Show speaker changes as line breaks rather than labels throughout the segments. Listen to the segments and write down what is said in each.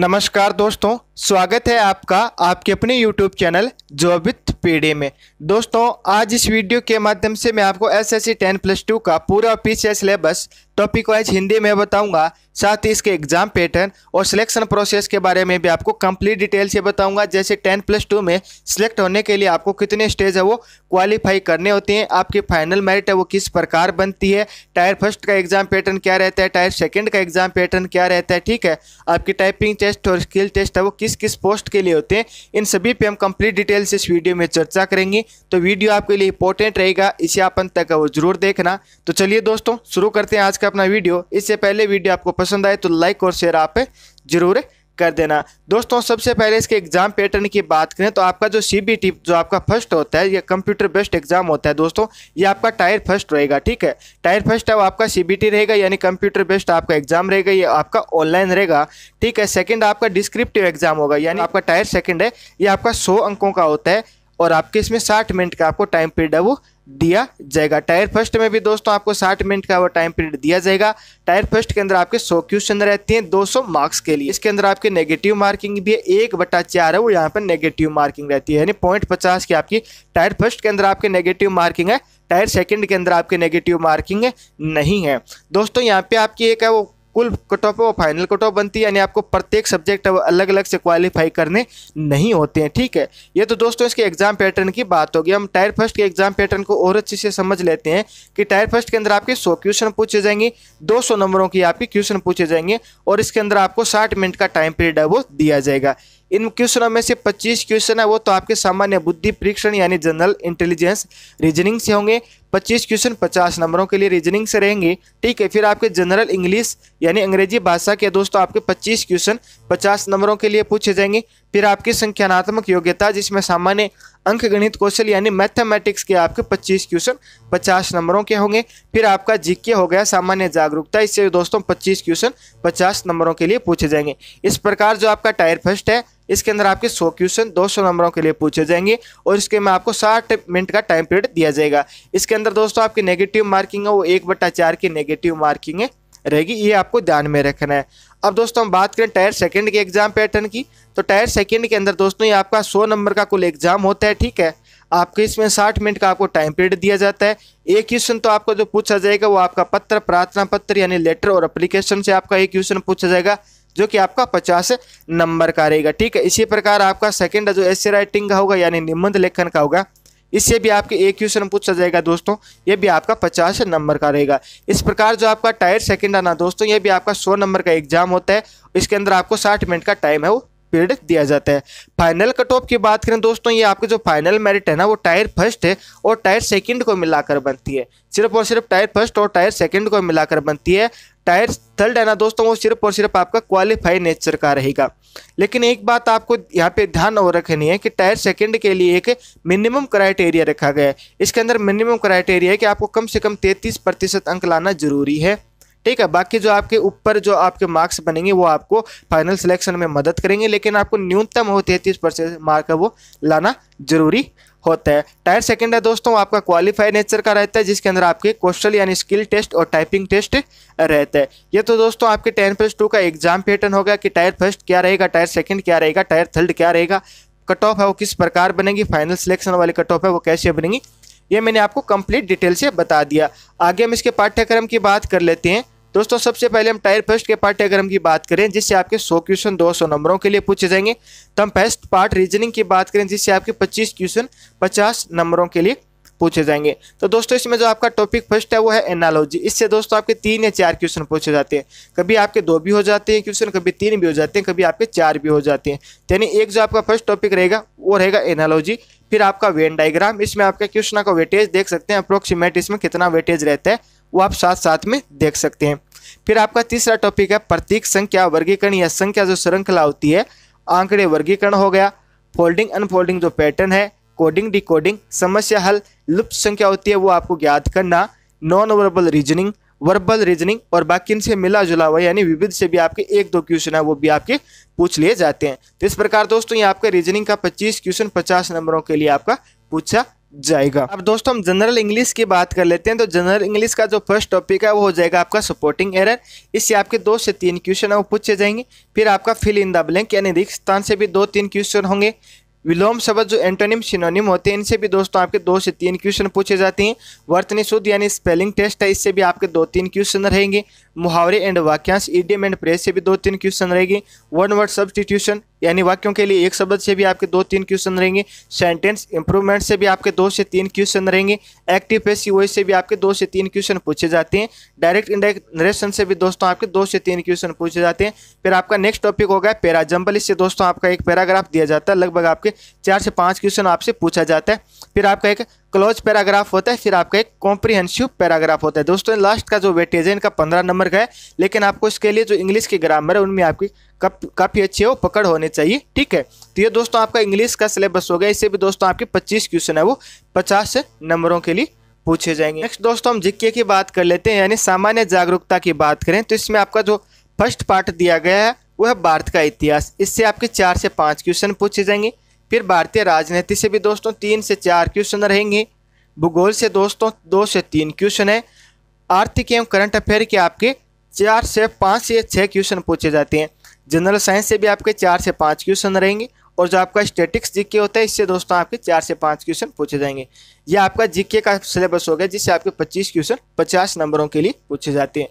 नमस्कार दोस्तों स्वागत है आपका आपके अपने YouTube चैनल जोबित पीढ़ी में दोस्तों आज इस वीडियो के माध्यम से मैं आपको S S C ten plus two का पूरा पीछे सिलेबस टॉपिक वाइज हिंदी में बताऊंगा साथ ही इसके एग्जाम पैटर्न और सिलेक्शन प्रोसेस के बारे में भी आपको कंप्लीट डिटेल से बताऊंगा जैसे टेन प्लस टू में सिलेक्ट होने के लिए आपको कितने स्टेज है वो क्वालिफाई करने होते हैं आपकी फाइनल मेरिट है वो किस प्रकार बनती है टायर फर्स्ट का एग्जाम पैटर्न क्या रहता है टायर सेकेंड का एग्जाम पैटर्न क्या रहता है ठीक है आपकी टाइपिंग टेस्ट और स्किल टेस्ट है वो किस किस पोस्ट के लिए होते हैं इन सभी पर हम कंप्लीट डिटेल से इस वीडियो में चर्चा करेंगे तो वीडियो आपके लिए इंपॉर्टेंट रहेगा इसे अपन तक वो जरूर देखना तो चलिए दोस्तों शुरू करते हैं आज का अपना वीडियो इससे पहले वीडियो आपको पसंद आए तो लाइक और शेयर आप जरूर कर देना दोस्तों सबसे पहले इसके एग्ज़ाम पैटर्न की बात करें तो आपका जो सी जो आपका फर्स्ट होता है या कंप्यूटर बेस्ड एग्ज़ाम होता है दोस्तों ये आपका टायर फर्स्ट रहेगा ठीक है टायर फर्स्ट है वो आपका सी रहेगा यानी कंप्यूटर बेस्ड आपका एग्ज़ाम रहेगा ये आपका ऑनलाइन रहेगा ठीक है सेकेंड आपका डिस्क्रिप्टिव एग्ज़ाम होगा यानी आपका टायर सेकेंड है यह आपका सौ अंकों का होता है और आपके इसमें साठ मिनट का आपको टाइम पीरियड है वो दिया जाएगा टायर फर्स्ट में भी दोस्तों आपको साठ मिनट का वो टाइम पीरियड दिया जाएगा टायर फर्स्ट के अंदर आपके सौ क्वेश्चन रहती हैं दो सौ मार्क्स के लिए इसके अंदर आपके नेगेटिव मार्किंग भी है एक बटा चार है वो यहाँ पर नेगेटिव मार्किंग रहती है यानी पॉइंट पचास की आपकी टायर फर्स्ट के अंदर आपके नेगेटिव मार्किंग है टायर सेकंड के अंदर आपके नेगेटिव मार्किंग नहीं है दोस्तों यहाँ पे आपकी एक है वो कुल कट ऑफ और फाइनल कट ऑफ बनती है यानी आपको प्रत्येक सब्जेक्ट अलग अलग से क्वालिफाई करने नहीं होते हैं ठीक है ये तो दोस्तों इसके एग्जाम पैटर्न की बात होगी हम टायर फर्स्ट के एग्जाम पैटर्न को और अच्छे से समझ लेते हैं कि टायर फर्स्ट के अंदर आपके सौ क्वेश्चन पूछे जाएंगे दो सौ नंबरों की आपके क्वेश्चन पूछे जाएंगे और इसके अंदर आपको साठ मिनट का टाइम पीरियड है वो दिया जाएगा इन क्वेश्चनों में से 25 क्वेश्चन है वो तो आपके सामान्य बुद्धि परीक्षण यानी जनरल इंटेलिजेंस रीजनिंग से होंगे 25 क्वेश्चन 50 नंबरों के लिए रीजनिंग से रहेंगे ठीक है फिर आपके जनरल इंग्लिश यानी अंग्रेजी भाषा के दोस्तों आपके 25 क्वेश्चन 50 नंबरों के लिए पूछे जाएंगे फिर आपकी संख्यानात्मक योग्यता जिसमें सामान्य अंक गणित कौशल यानी मैथमेटिक्स के आपके 25 क्वेश्चन 50 नंबरों के होंगे फिर आपका जीके हो गया सामान्य जागरूकता इससे दोस्तों पच्चीस क्वेश्चन पचास नंबरों के लिए पूछे जाएंगे इस प्रकार जो आपका टायर फर्स्ट है इसके अंदर आपके सौ क्वेश्चन दो नंबरों के लिए पूछे जाएंगे और इसके में आपको साठ मिनट का टाइम पीरियड दिया जाएगा इसके अंदर दोस्तों आपकी नेगेटिव मार्किंग है वो एक बट्टा चार की नेगेटिव मार्किंग है रहेगी ये आपको ध्यान में रखना है अब दोस्तों हम बात करें टायर सेकंड के एग्जाम पैटर्न की तो टायर सेकंड के अंदर दोस्तों ये आपका सौ नंबर का कुल एग्जाम होता है ठीक है आपके इसमें 60 मिनट का आपको टाइम पीरियड दिया जाता है एक क्वेश्चन तो आपको जो पूछा जाएगा वो आपका पत्र प्रार्थना पत्र यानी लेटर और अप्लीकेशन से आपका एक क्वेश्चन पूछा जाएगा जो कि आपका पचास नंबर का रहेगा ठीक है इसी प्रकार आपका सेकंड जो एस राइटिंग का होगा यानी निबंध लेखन का होगा इससे भी आपके एक क्वेश्चन पूछा जाएगा दोस्तों ये भी आपका पचास नंबर का रहेगा इस प्रकार जो आपका टायर सेकंड आना दोस्तों ये भी आपका सौ नंबर का एग्जाम होता है इसके अंदर आपको साठ मिनट का टाइम है वो पीरियड दिया जाता है फाइनल कट ऑफ की बात करें दोस्तों ये आपके जो फाइनल मेरिट है ना वो टायर फर्स्ट है और टायर सेकंड को मिलाकर बनती है सिर्फ और सिर्फ टायर फर्स्ट और टायर सेकंड को मिलाकर बनती है टायर थर्ड है ना दोस्तों वो सिर्फ और सिर्फ आपका क्वालिफाई नेचर का रहेगा लेकिन एक बात आपको यहाँ पे ध्यान और रखनी है कि टायर सेकंड के लिए एक मिनिमम क्राइटेरिया रखा गया है इसके अंदर मिनिमम क्राइटेरिया है कि आपको कम से कम तैतीस प्रतिशत अंक लाना जरूरी है ठीक है बाकी जो आपके ऊपर जो आपके मार्क्स बनेंगे वो आपको फाइनल सिलेक्शन में मदद करेंगे लेकिन आपको न्यूनतम हो तैतीस परसेंट मार्क वो लाना जरूरी होता है टायर सेकंड है दोस्तों आपका क्वालिफाई नेचर का रहता है जिसके अंदर आपके क्वेश्चन यानी स्किल टेस्ट और टाइपिंग टेस्ट रहता है ये तो दोस्तों आपके टेन प्लस टू का एग्जाम पैटर्न होगा कि टायर फर्स्ट क्या रहेगा टायर सेकंड क्या रहेगा टायर थर्ड क्या रहेगा कट ऑफ है वो किस प्रकार बनेगी फाइनल सिलेक्शन वाली कट ऑफ है वो कैसे बनेंगी ये मैंने आपको कंप्लीट डिटेल से बता दिया आगे हम इसके पाठ्यक्रम की बात कर लेते हैं दोस्तों सबसे पहले हम टायर फर्स्ट के पाठ्यक्रम की बात करें जिससे आपके 100 क्वेश्चन 200 नंबरों के लिए पूछे जाएंगे तो हम फर्स्ट पार्ट रीजनिंग की बात करें जिससे आपके 25 क्वेश्चन 50 नंबरों के लिए पूछे जाएंगे तो दोस्तों इसमें जो आपका टॉपिक फर्स्ट है वो है एनालॉजी इससे दोस्तों आपके तीन या चार क्वेश्चन पूछे जाते हैं कभी आपके दो भी हो जाते हैं क्वेश्चन कभी तीन भी हो जाते हैं कभी आपके चार भी हो जाते हैं यानी एक जो आपका फर्स्ट टॉपिक रहेगा वो रहेगा एनालॉजी फिर आपका वेन डायग्राम इसमें आपका क्वेश्चन का वेटेज देख सकते हैं अप्रोक्सीमेट इसमें कितना वेटेज रहता है वो आप साथ साथ में देख सकते हैं फिर आपका तीसरा टॉपिक है प्रतीक संख्या वर्गीकरण या संख्या जो श्रृंखला होती है आंकड़े वर्गीकरण हो गया फोल्डिंग अनफोल्डिंग जो पैटर्न है कोडिंग डिकोडिंग समस्या हल लुप्त संख्या होती है वो आपको ज्ञात करना non verbal reasoning verbal reasoning और बाकी इनसे मिला जुला हुआ यानी विविध से भी आपके एक दो क्वेश्चन है वो भी आपके पूछ लिए जाते हैं तो इस प्रकार दोस्तों ये आपका रीजनिंग का 25 क्वेश्चन 50 नंबरों के लिए आपका पूछा जाएगा अब दोस्तों हम जनरल इंग्लिश की बात कर लेते हैं तो जनरल इंग्लिश का जो फर्स्ट टॉपिक है वो हो जाएगा आपका सपोर्टिंग एरर इससे आपके दो से तीन क्वेश्चन है वो पूछे जाएंगे फिर आपका फिल इन द ब्लैंक यानी रिक्त स्थान से भी दो तीन क्वेश्चन होंगे विलोम शब्द जो एंटोनिम सिनोनिम होते हैं इनसे भी दोस्तों आपके दो से तीन क्वेश्चन पूछे जाते हैं वर्तनी शुद्ध यानी स्पेलिंग टेस्ट है इससे भी आपके दो तीन क्वेश्चन रहेंगे मुहावरे एंड वाक्यांश ईडियम एंड प्रेस से भी दो तीन क्वेश्चन रहेगी वन वर्ड सब्सटीट्यूशन यानी वाक्यों के लिए एक शब्द से भी आपके दो तीन क्वेश्चन रहेंगे सेंटेंस इंप्रूवमेंट से भी आपके दो से तीन क्वेश्चन रहेंगे एक्टिव पेस यूएस से भी आपके दो से तीन क्वेश्चन पूछे जाते हैं डायरेक्ट इंडायरेक्ट नरेशन से भी दोस्तों आपके दो से तीन क्वेश्चन पूछे जाते हैं फिर आपका नेक्स्ट टॉपिक होगा गया इससे दोस्तों आपका एक पैराग्राफ दिया जाता है लगभग आपके चार से पाँच क्वेश्चन आपसे पूछा जाता है फिर आपका एक क्लोज पैराग्राफ होता है फिर आपका एक कॉम्प्रीहेंसिव पैराग्राफ होता है दोस्तों लास्ट का जो वेटेज है इनका पंद्रह नंबर का है लेकिन आपको इसके लिए जो इंग्लिश की ग्रामर है उनमें आपकी काफ़ी अच्छी हो पकड़ होनी चाहिए ठीक है तो ये दोस्तों आपका इंग्लिश का सिलेबस हो गया इससे भी दोस्तों आपके पच्चीस क्वेश्चन है वो पचास नंबरों के लिए पूछे जाएंगे नेक्स्ट दोस्तों हम जिक्के की बात कर लेते हैं यानी सामान्य जागरूकता की बात करें तो इसमें आपका जो फर्स्ट पार्ट दिया गया है वह है भारत का इतिहास इससे आपके चार से पाँच क्वेश्चन पूछे जाएंगे फिर भारतीय राजनीति से भी दोस्तों तीन से चार क्वेश्चन रहेंगे भूगोल से दोस्तों दो से तीन क्वेश्चन है आर्थिक एवं करंट अफेयर के आपके चार से पाँच से छः क्वेश्चन पूछे जाते हैं जनरल साइंस से भी आपके चार से पाँच क्वेश्चन रहेंगे और जो आपका स्टेटिक्स जीके होता है इससे दोस्तों आपके चार से पाँच क्वेश्चन पूछे जाएंगे ये आपका जीके का सिलेबस हो गया जिससे आपके पच्चीस क्वेश्चन पचास नंबरों के लिए पूछे जाते हैं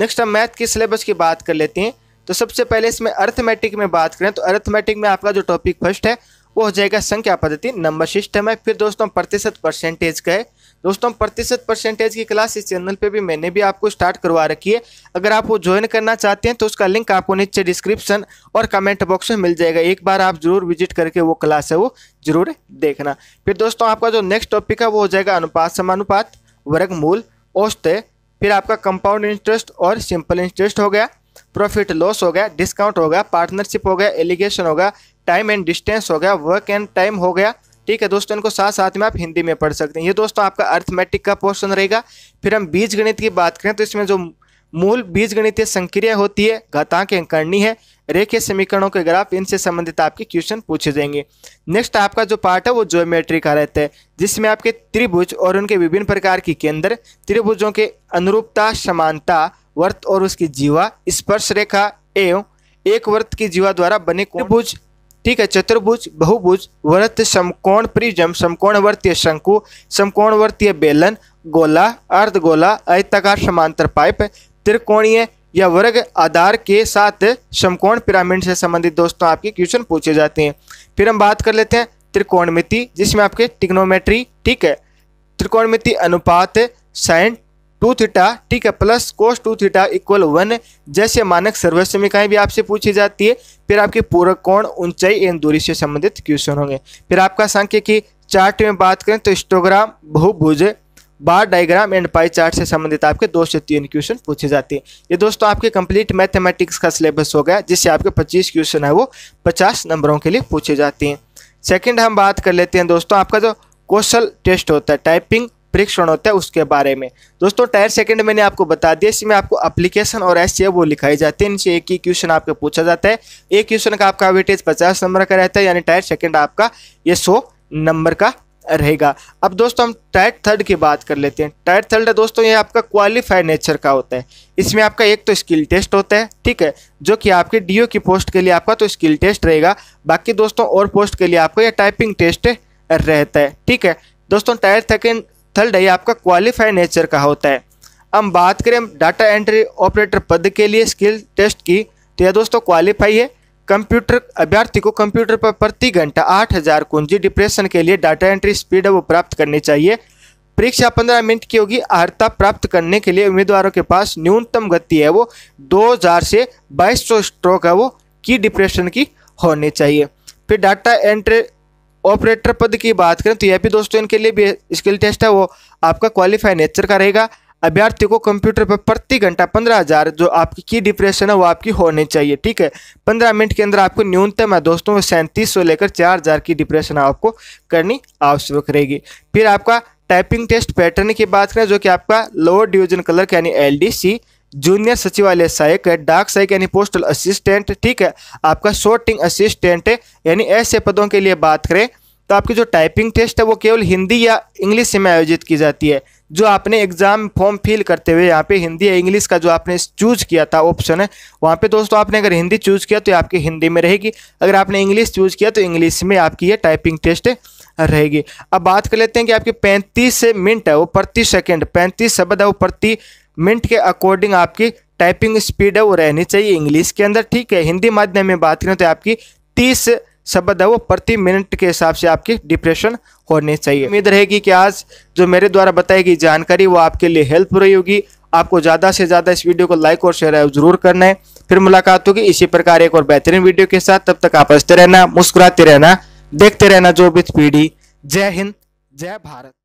नेक्स्ट हम मैथ के सिलेबस की बात कर लेते हैं तो सबसे पहले इसमें अर्थमेटिक में बात करें तो अर्थमेटिक में आपका जो टॉपिक फर्स्ट है वो हो जाएगा संख्या पद्धति नंबर सिस्टम है फिर दोस्तों प्रतिशत परसेंटेज का है दोस्तों प्रतिशत परसेंटेज की क्लास इस चैनल पे भी मैंने भी आपको स्टार्ट करवा रखी है अगर आप वो ज्वाइन करना चाहते हैं तो उसका लिंक आपको नीचे डिस्क्रिप्शन और कमेंट बॉक्स में मिल जाएगा एक बार आप जरूर विजिट करके वो क्लास है वो जरूर देखना फिर दोस्तों आपका जो नेक्स्ट टॉपिक है वो हो जाएगा अनुपात समानुपात वर्गमूल औसत फिर आपका कंपाउंड इंटरेस्ट और सिंपल इंटरेस्ट हो गया प्रॉफिट लॉस हो गया डिस्काउंट हो गया पार्टनरशिप हो गया एलिगेशन होगा टाइम एंड डिस्टेंस हो गया वर्क एंड टाइम हो गया ठीक है दोस्तों इनको साथ साथ में आप हिंदी में पढ़ सकते हैं ये दोस्तों आपका अर्थमेटिक का पोर्शन रहेगा फिर हम बीज गणित की बात करें तो इसमें जो मूल बीज गणितीय संक्रिया होती है घातांक करनी है रेखे समीकरणों के ग्राफ इनसे संबंधित आपके क्वेश्चन पूछे जाएंगे नेक्स्ट आपका जो पार्ट है वो ज्योमेट्री का रहता है जिसमें आपके त्रिभुज और उनके विभिन्न प्रकार की केंद्र त्रिभुजों के अनुरूपता समानता वर्त और उसकी जीवा स्पर्श रेखा एवं एक वर्त की जीवा द्वारा बने त्रिभुज ठीक है चतुर्भुज बहुभुज वृत्त समकोण समकोण समकोणवर्तीय शंकु समकोणवर्तीय बेलन गोला अर्धगोला आयताकार समांतर पाइप त्रिकोणीय या वर्ग आधार के साथ समकोण पिरामिड से संबंधित दोस्तों आपके क्वेश्चन पूछे जाते हैं फिर हम बात कर लेते हैं त्रिकोणमिति जिसमें आपके टिग्नोमेट्री ठीक है त्रिकोणमिति अनुपात साइन टू थीटा ठीक है plus cos two theta equal one जैसे मानक सर्वस्व समीकाएं भी आपसे पूछी जाती है फिर आपके पूरक कोण ऊंचाई एवं दूरी से संबंधित क्वेश्चन होंगे फिर आपका की चार्ट में बात करें तो स्टोग्राम बहुभुज bar diagram and pie chart से संबंधित आपके दो से तीन क्वेश्चन पूछे जाते हैं ये दोस्तों आपके कंप्लीट मैथमेटिक्स का सिलेबस हो गया जिससे आपके 25 क्वेश्चन है वो 50 नंबरों के लिए पूछे जाते हैं सेकंड हम बात कर लेते हैं दोस्तों आपका जो कौशल टेस्ट होता है टाइपिंग परीक्षण होता है उसके बारे में दोस्तों टायर सेकंड मैंने आपको बता दिया इसमें आपको एप्लीकेशन और एस वो लिखाई जाती है इनसे एक ही क्वेश्चन आपको पूछा जाता है एक क्वेश्चन का आपका वेटेज पचास नंबर का रहता है यानी टायर सेकेंड आपका ये सौ नंबर का रहेगा अब दोस्तों हम टायर थर्ड की बात कर लेते हैं टायर थर्ड है दोस्तों ये आपका क्वालिफाइड नेचर का होता है इसमें आपका एक तो स्किल टेस्ट होता है ठीक है जो कि आपके डीओ की पोस्ट के लिए आपका तो स्किल टेस्ट रहेगा बाकी दोस्तों और पोस्ट के लिए आपका यह टाइपिंग टेस्ट रहता है ठीक है दोस्तों टायर सेकेंड थर्ड है आपका क्वालिफाई नेचर का होता है हम बात करें डाटा एंट्री ऑपरेटर पद के लिए स्किल टेस्ट की तो यह दोस्तों क्वालिफाई है कंप्यूटर अभ्यर्थी को कंप्यूटर पर प्रति घंटा आठ हज़ार कुंजी डिप्रेशन के लिए डाटा एंट्री स्पीड वो प्राप्त करनी चाहिए परीक्षा पंद्रह मिनट की होगी अर्ता प्राप्त करने के लिए उम्मीदवारों के पास न्यूनतम गति है वो हजार से 2200 स्ट्रोक है वो की डिप्रेशन की होनी चाहिए फिर डाटा एंट्री ऑपरेटर पद की बात करें तो यह भी दोस्तों इनके लिए भी स्किल टेस्ट है वो आपका क्वालिफाई नेचर का रहेगा अभ्यर्थी को कंप्यूटर पर प्रति घंटा पंद्रह हज़ार जो आपकी की डिप्रेशन है वो आपकी होनी चाहिए ठीक है पंद्रह मिनट के अंदर आपको न्यूनतम है दोस्तों सैंतीस सौ लेकर चार हज़ार की डिप्रेशन आपको करनी आवश्यक रहेगी फिर आपका टाइपिंग टेस्ट पैटर्न की बात करें जो कि आपका लोअर डिवीजन कलर यानी एल डी सी जूनियर सचिवालय सहायक है डाक सहायक यानी पोस्टल असिस्टेंट ठीक है आपका शॉर्टिंग असिस्टेंट यानी ऐसे पदों के लिए बात करें तो आपकी जो टाइपिंग टेस्ट है वो केवल हिंदी या इंग्लिश में आयोजित की जाती है जो आपने एग्ज़ाम फॉर्म फिल करते हुए यहाँ पे हिंदी या इंग्लिश का जो आपने चूज़ किया था ऑप्शन है वहाँ पे दोस्तों आपने अगर हिंदी चूज़ किया तो आपकी हिंदी में रहेगी अगर आपने इंग्लिश चूज़ किया तो इंग्लिश में आपकी ये टाइपिंग टेस्ट रहेगी अब बात कर लेते हैं कि आपके पैंतीस मिनट है वो प्रति सेकेंड पैंतीस शब्द है वो प्रति मिनट के अकॉर्डिंग आपकी टाइपिंग स्पीड है वो रहनी चाहिए इंग्लिश के अंदर ठीक है हिंदी माध्यम में बात करें तो आपकी तीस शब्द है वो प्रति मिनट के हिसाब से आपकी डिप्रेशन होनी चाहिए उम्मीद रहेगी कि आज जो मेरे द्वारा बताई गई जानकारी वो आपके लिए हेल्प रही होगी आपको ज़्यादा से ज़्यादा इस वीडियो को लाइक और शेयर जरूर करना है फिर मुलाकात होगी इसी प्रकार एक और बेहतरीन वीडियो के साथ तब तक आप हंसते रहना मुस्कुराते रहना देखते रहना जो भी पीढ़ी जय हिंद जय भारत